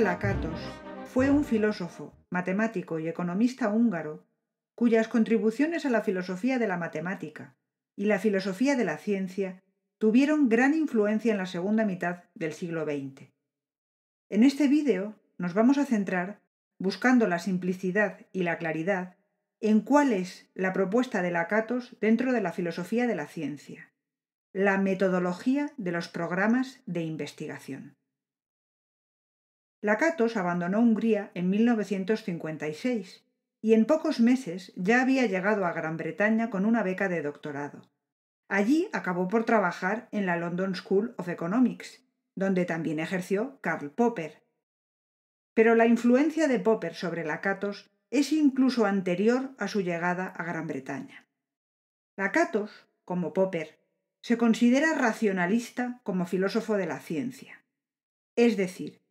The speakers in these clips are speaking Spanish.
Lakatos fue un filósofo, matemático y economista húngaro, cuyas contribuciones a la filosofía de la matemática y la filosofía de la ciencia tuvieron gran influencia en la segunda mitad del siglo XX. En este vídeo nos vamos a centrar, buscando la simplicidad y la claridad, en cuál es la propuesta de Lakatos dentro de la filosofía de la ciencia, la metodología de los programas de investigación. Lakatos abandonó Hungría en 1956 y en pocos meses ya había llegado a Gran Bretaña con una beca de doctorado. Allí acabó por trabajar en la London School of Economics, donde también ejerció Karl Popper. Pero la influencia de Popper sobre Lakatos es incluso anterior a su llegada a Gran Bretaña. Lakatos, como Popper, se considera racionalista como filósofo de la ciencia. Es decir,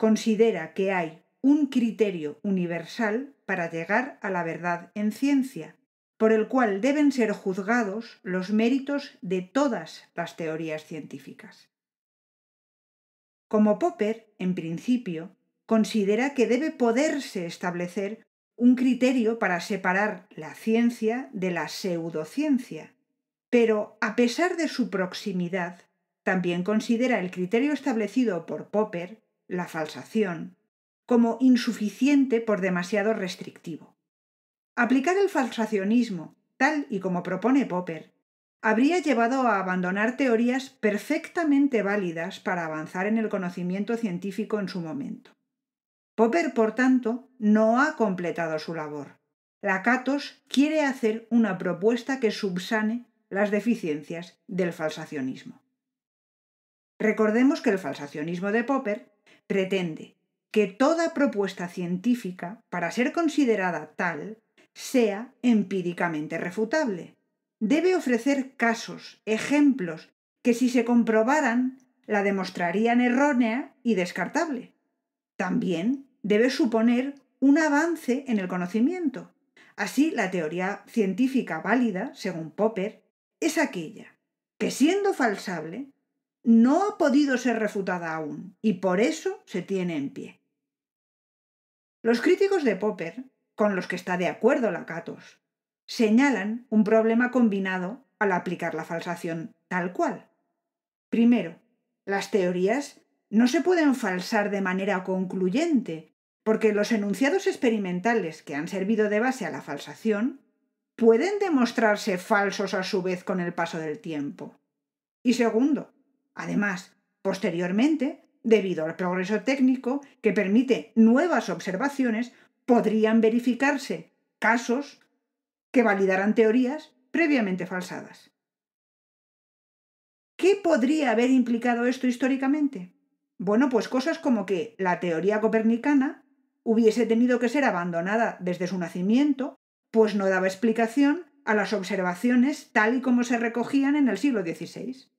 considera que hay un criterio universal para llegar a la verdad en ciencia, por el cual deben ser juzgados los méritos de todas las teorías científicas. Como Popper, en principio, considera que debe poderse establecer un criterio para separar la ciencia de la pseudociencia, pero a pesar de su proximidad, también considera el criterio establecido por Popper la falsación, como insuficiente por demasiado restrictivo. Aplicar el falsacionismo, tal y como propone Popper, habría llevado a abandonar teorías perfectamente válidas para avanzar en el conocimiento científico en su momento. Popper, por tanto, no ha completado su labor. Lakatos quiere hacer una propuesta que subsane las deficiencias del falsacionismo. Recordemos que el falsacionismo de Popper pretende que toda propuesta científica, para ser considerada tal, sea empíricamente refutable. Debe ofrecer casos, ejemplos, que si se comprobaran, la demostrarían errónea y descartable. También debe suponer un avance en el conocimiento. Así, la teoría científica válida, según Popper, es aquella que, siendo falsable, no ha podido ser refutada aún y por eso se tiene en pie. Los críticos de Popper, con los que está de acuerdo Lacatos, señalan un problema combinado al aplicar la falsación tal cual. Primero, las teorías no se pueden falsar de manera concluyente, porque los enunciados experimentales que han servido de base a la falsación pueden demostrarse falsos a su vez con el paso del tiempo. Y segundo, Además, posteriormente, debido al progreso técnico que permite nuevas observaciones, podrían verificarse casos que validaran teorías previamente falsadas. ¿Qué podría haber implicado esto históricamente? Bueno, pues cosas como que la teoría copernicana hubiese tenido que ser abandonada desde su nacimiento, pues no daba explicación a las observaciones tal y como se recogían en el siglo XVI.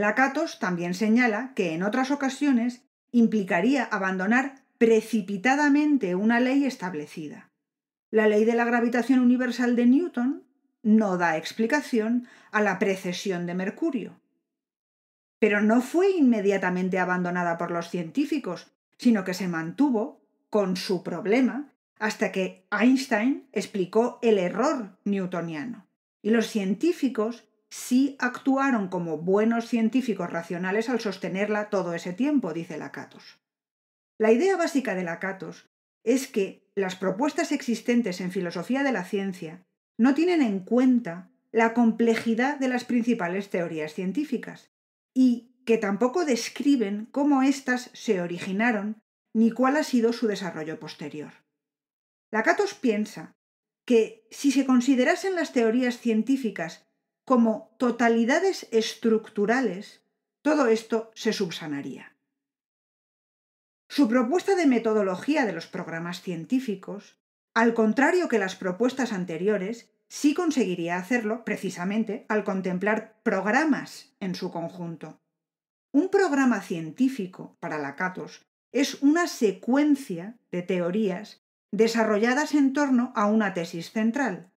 Lakatos también señala que en otras ocasiones implicaría abandonar precipitadamente una ley establecida. La ley de la gravitación universal de Newton no da explicación a la precesión de Mercurio. Pero no fue inmediatamente abandonada por los científicos, sino que se mantuvo con su problema hasta que Einstein explicó el error newtoniano. Y los científicos sí actuaron como buenos científicos racionales al sostenerla todo ese tiempo, dice Lakatos. La idea básica de Lakatos es que las propuestas existentes en filosofía de la ciencia no tienen en cuenta la complejidad de las principales teorías científicas y que tampoco describen cómo éstas se originaron ni cuál ha sido su desarrollo posterior. Lakatos piensa que si se considerasen las teorías científicas como totalidades estructurales, todo esto se subsanaría. Su propuesta de metodología de los programas científicos, al contrario que las propuestas anteriores, sí conseguiría hacerlo precisamente al contemplar programas en su conjunto. Un programa científico para Lacatos es una secuencia de teorías desarrolladas en torno a una tesis central,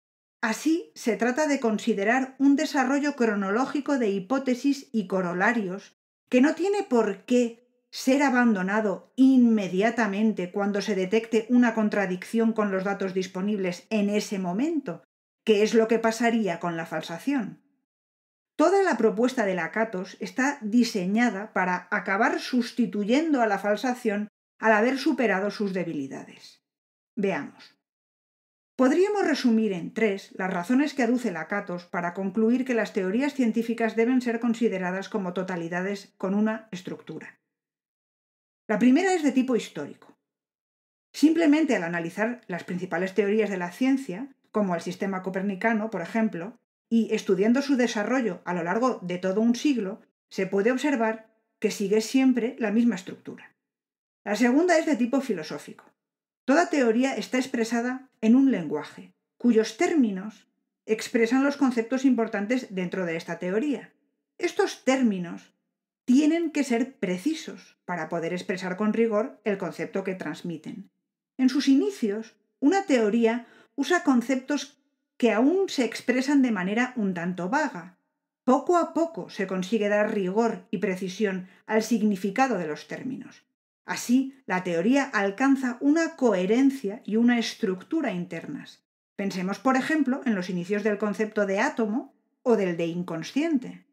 Así, se trata de considerar un desarrollo cronológico de hipótesis y corolarios que no tiene por qué ser abandonado inmediatamente cuando se detecte una contradicción con los datos disponibles en ese momento, que es lo que pasaría con la falsación. Toda la propuesta de Lacatos está diseñada para acabar sustituyendo a la falsación al haber superado sus debilidades. Veamos. Podríamos resumir en tres las razones que aduce Lakatos para concluir que las teorías científicas deben ser consideradas como totalidades con una estructura. La primera es de tipo histórico. Simplemente al analizar las principales teorías de la ciencia, como el sistema copernicano, por ejemplo, y estudiando su desarrollo a lo largo de todo un siglo, se puede observar que sigue siempre la misma estructura. La segunda es de tipo filosófico. Toda teoría está expresada en un lenguaje, cuyos términos expresan los conceptos importantes dentro de esta teoría. Estos términos tienen que ser precisos para poder expresar con rigor el concepto que transmiten. En sus inicios, una teoría usa conceptos que aún se expresan de manera un tanto vaga. Poco a poco se consigue dar rigor y precisión al significado de los términos, Así, la teoría alcanza una coherencia y una estructura internas. Pensemos, por ejemplo, en los inicios del concepto de átomo o del de inconsciente.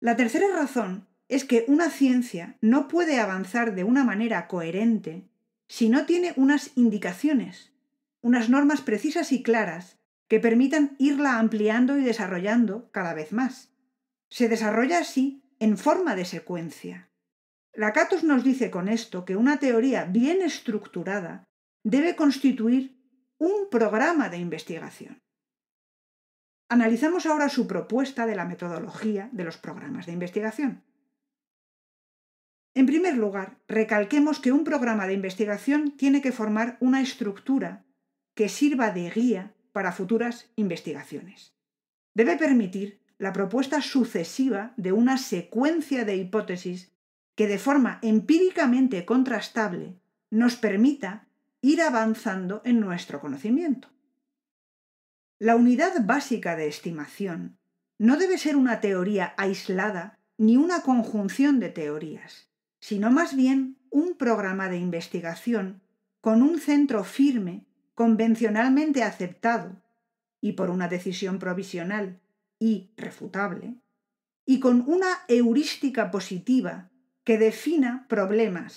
La tercera razón es que una ciencia no puede avanzar de una manera coherente si no tiene unas indicaciones, unas normas precisas y claras que permitan irla ampliando y desarrollando cada vez más. Se desarrolla así en forma de secuencia. Lakatos nos dice con esto que una teoría bien estructurada debe constituir un programa de investigación. Analizamos ahora su propuesta de la metodología de los programas de investigación. En primer lugar, recalquemos que un programa de investigación tiene que formar una estructura que sirva de guía para futuras investigaciones. Debe permitir la propuesta sucesiva de una secuencia de hipótesis que de forma empíricamente contrastable nos permita ir avanzando en nuestro conocimiento. La unidad básica de estimación no debe ser una teoría aislada ni una conjunción de teorías, sino más bien un programa de investigación con un centro firme, convencionalmente aceptado, y por una decisión provisional y refutable, y con una heurística positiva que defina problemas,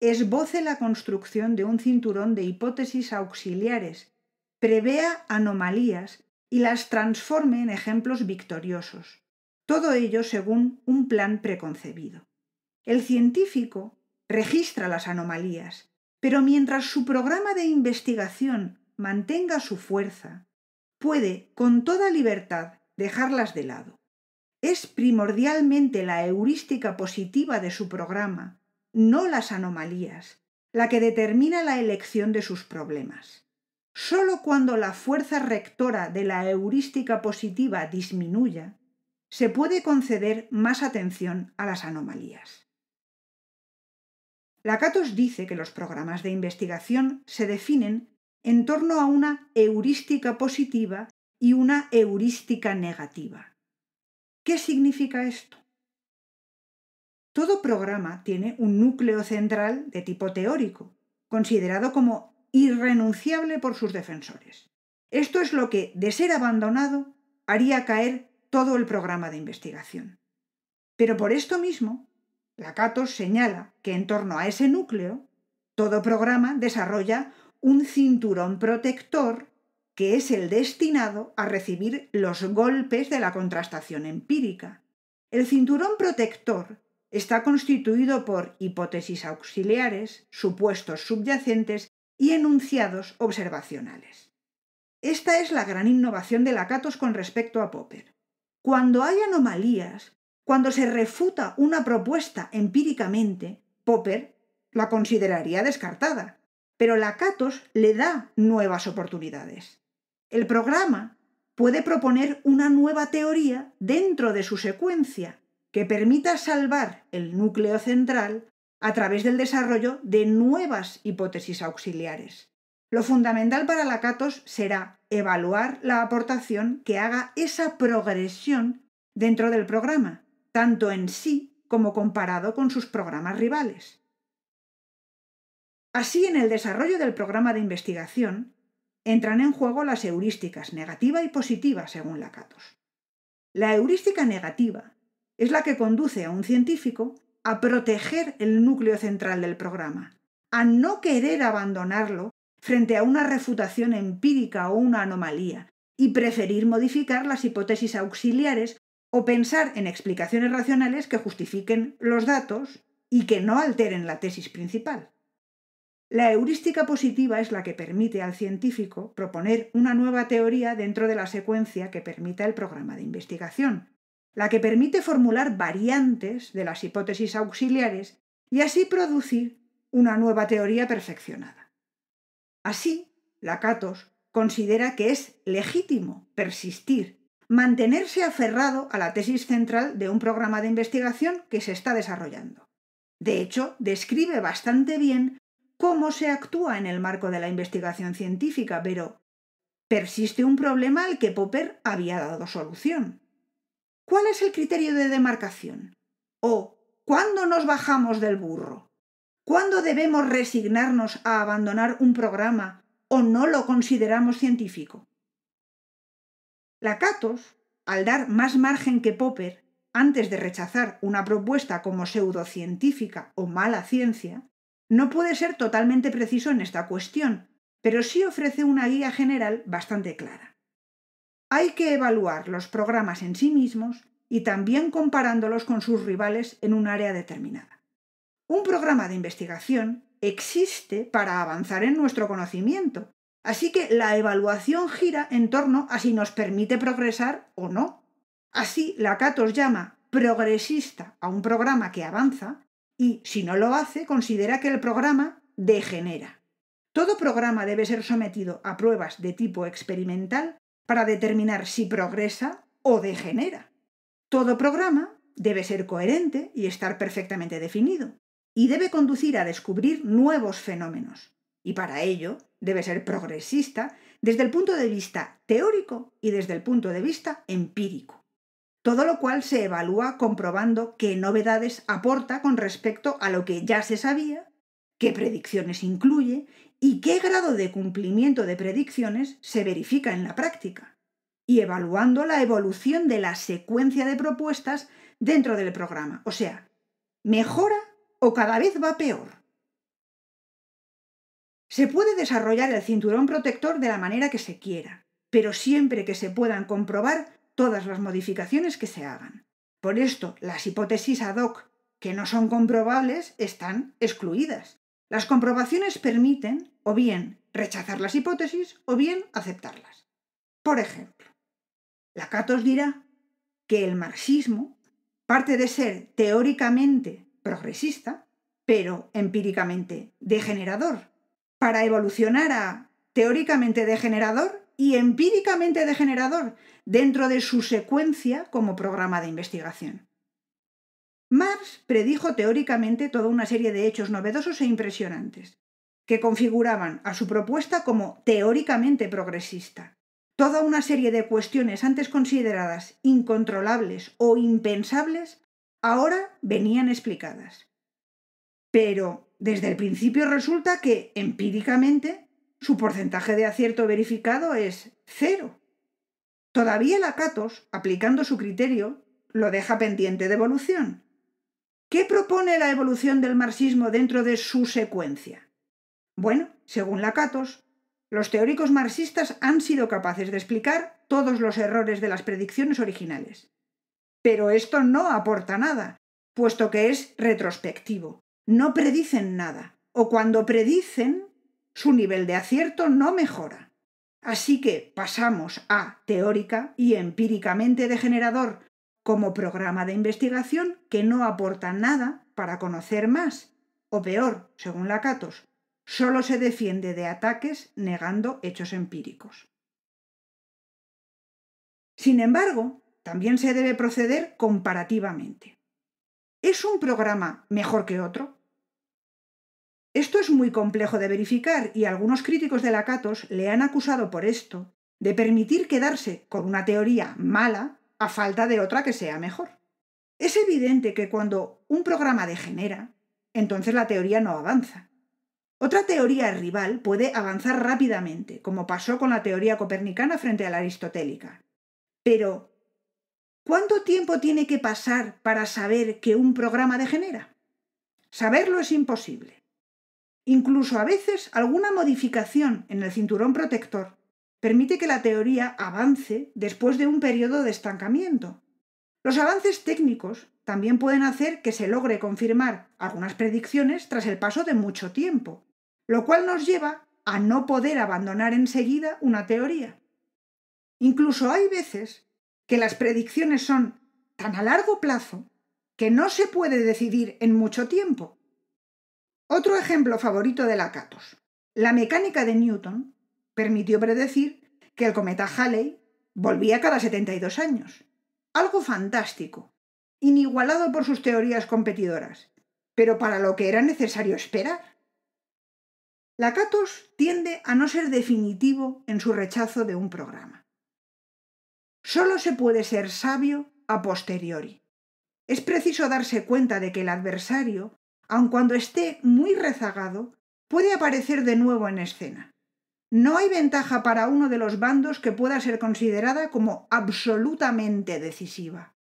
esboce la construcción de un cinturón de hipótesis auxiliares, prevea anomalías y las transforme en ejemplos victoriosos. Todo ello según un plan preconcebido. El científico registra las anomalías, pero mientras su programa de investigación mantenga su fuerza, puede con toda libertad dejarlas de lado. Es primordialmente la heurística positiva de su programa, no las anomalías, la que determina la elección de sus problemas. Solo cuando la fuerza rectora de la heurística positiva disminuya, se puede conceder más atención a las anomalías. Lakatos dice que los programas de investigación se definen en torno a una heurística positiva y una heurística negativa. ¿Qué significa esto? Todo programa tiene un núcleo central de tipo teórico, considerado como irrenunciable por sus defensores. Esto es lo que, de ser abandonado, haría caer todo el programa de investigación. Pero por esto mismo, Lacatos señala que en torno a ese núcleo, todo programa desarrolla un cinturón protector que es el destinado a recibir los golpes de la contrastación empírica. El cinturón protector está constituido por hipótesis auxiliares, supuestos subyacentes y enunciados observacionales. Esta es la gran innovación de Lacatos con respecto a Popper. Cuando hay anomalías, cuando se refuta una propuesta empíricamente, Popper la consideraría descartada, pero Lacatos le da nuevas oportunidades. El programa puede proponer una nueva teoría dentro de su secuencia que permita salvar el núcleo central a través del desarrollo de nuevas hipótesis auxiliares. Lo fundamental para la Catos será evaluar la aportación que haga esa progresión dentro del programa, tanto en sí como comparado con sus programas rivales. Así, en el desarrollo del programa de investigación, entran en juego las heurísticas negativa y positiva, según Lacatos. La heurística negativa es la que conduce a un científico a proteger el núcleo central del programa, a no querer abandonarlo frente a una refutación empírica o una anomalía, y preferir modificar las hipótesis auxiliares o pensar en explicaciones racionales que justifiquen los datos y que no alteren la tesis principal. La heurística positiva es la que permite al científico proponer una nueva teoría dentro de la secuencia que permita el programa de investigación, la que permite formular variantes de las hipótesis auxiliares y así producir una nueva teoría perfeccionada. Así, Lakatos considera que es legítimo persistir, mantenerse aferrado a la tesis central de un programa de investigación que se está desarrollando. De hecho, describe bastante bien cómo se actúa en el marco de la investigación científica, pero persiste un problema al que Popper había dado solución. ¿Cuál es el criterio de demarcación? ¿O cuándo nos bajamos del burro? ¿Cuándo debemos resignarnos a abandonar un programa o no lo consideramos científico? Lakatos, al dar más margen que Popper, antes de rechazar una propuesta como pseudocientífica o mala ciencia, no puede ser totalmente preciso en esta cuestión, pero sí ofrece una guía general bastante clara. Hay que evaluar los programas en sí mismos y también comparándolos con sus rivales en un área determinada. Un programa de investigación existe para avanzar en nuestro conocimiento, así que la evaluación gira en torno a si nos permite progresar o no. Así, Lacatos llama progresista a un programa que avanza y, si no lo hace, considera que el programa degenera. Todo programa debe ser sometido a pruebas de tipo experimental para determinar si progresa o degenera. Todo programa debe ser coherente y estar perfectamente definido, y debe conducir a descubrir nuevos fenómenos, y para ello debe ser progresista desde el punto de vista teórico y desde el punto de vista empírico todo lo cual se evalúa comprobando qué novedades aporta con respecto a lo que ya se sabía, qué predicciones incluye y qué grado de cumplimiento de predicciones se verifica en la práctica, y evaluando la evolución de la secuencia de propuestas dentro del programa, o sea, mejora o cada vez va peor. Se puede desarrollar el cinturón protector de la manera que se quiera, pero siempre que se puedan comprobar todas las modificaciones que se hagan. Por esto, las hipótesis ad hoc que no son comprobables están excluidas. Las comprobaciones permiten o bien rechazar las hipótesis o bien aceptarlas. Por ejemplo, Lacatos dirá que el marxismo parte de ser teóricamente progresista, pero empíricamente degenerador, para evolucionar a teóricamente degenerador y empíricamente degenerador, dentro de su secuencia como programa de investigación. Marx predijo teóricamente toda una serie de hechos novedosos e impresionantes, que configuraban a su propuesta como teóricamente progresista. Toda una serie de cuestiones antes consideradas incontrolables o impensables ahora venían explicadas. Pero desde el principio resulta que, empíricamente, su porcentaje de acierto verificado es cero. Todavía Lacatos, aplicando su criterio, lo deja pendiente de evolución. ¿Qué propone la evolución del marxismo dentro de su secuencia? Bueno, según Lacatos, los teóricos marxistas han sido capaces de explicar todos los errores de las predicciones originales. Pero esto no aporta nada, puesto que es retrospectivo. No predicen nada, o cuando predicen, su nivel de acierto no mejora. Así que pasamos a teórica y empíricamente degenerador como programa de investigación que no aporta nada para conocer más, o peor, según Lacatos, solo se defiende de ataques negando hechos empíricos. Sin embargo, también se debe proceder comparativamente. ¿Es un programa mejor que otro? Esto es muy complejo de verificar y algunos críticos de Lacatos le han acusado por esto de permitir quedarse con una teoría mala a falta de otra que sea mejor. Es evidente que cuando un programa degenera, entonces la teoría no avanza. Otra teoría rival puede avanzar rápidamente, como pasó con la teoría copernicana frente a la aristotélica. Pero, ¿cuánto tiempo tiene que pasar para saber que un programa degenera? Saberlo es imposible. Incluso a veces alguna modificación en el cinturón protector permite que la teoría avance después de un periodo de estancamiento. Los avances técnicos también pueden hacer que se logre confirmar algunas predicciones tras el paso de mucho tiempo, lo cual nos lleva a no poder abandonar enseguida una teoría. Incluso hay veces que las predicciones son tan a largo plazo que no se puede decidir en mucho tiempo, otro ejemplo favorito de Lakatos. La mecánica de Newton permitió predecir que el cometa Halley volvía cada 72 años. Algo fantástico, inigualado por sus teorías competidoras, pero para lo que era necesario esperar. Lakatos tiende a no ser definitivo en su rechazo de un programa. Solo se puede ser sabio a posteriori. Es preciso darse cuenta de que el adversario aun cuando esté muy rezagado, puede aparecer de nuevo en escena. No hay ventaja para uno de los bandos que pueda ser considerada como absolutamente decisiva.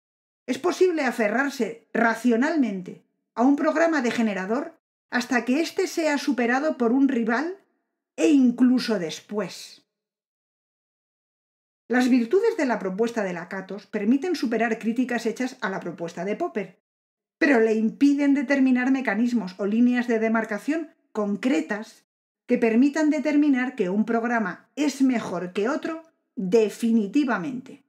Es posible aferrarse racionalmente a un programa de generador hasta que éste sea superado por un rival e incluso después. Las virtudes de la propuesta de Lakatos permiten superar críticas hechas a la propuesta de Popper, pero le impiden determinar mecanismos o líneas de demarcación concretas que permitan determinar que un programa es mejor que otro definitivamente.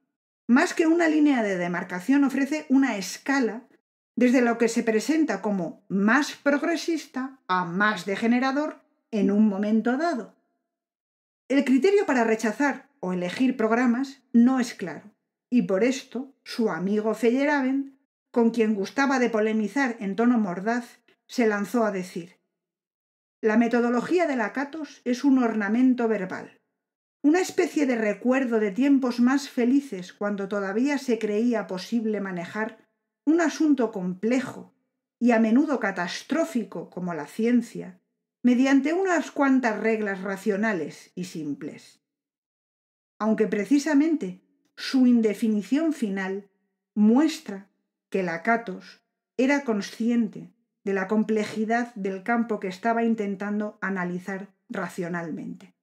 Más que una línea de demarcación ofrece una escala desde lo que se presenta como más progresista a más degenerador en un momento dado. El criterio para rechazar o elegir programas no es claro, y por esto su amigo Feyerabend con quien gustaba de polemizar en tono mordaz, se lanzó a decir La metodología la catos es un ornamento verbal, una especie de recuerdo de tiempos más felices cuando todavía se creía posible manejar un asunto complejo y a menudo catastrófico como la ciencia, mediante unas cuantas reglas racionales y simples. Aunque precisamente su indefinición final muestra que Lacatos era consciente de la complejidad del campo que estaba intentando analizar racionalmente.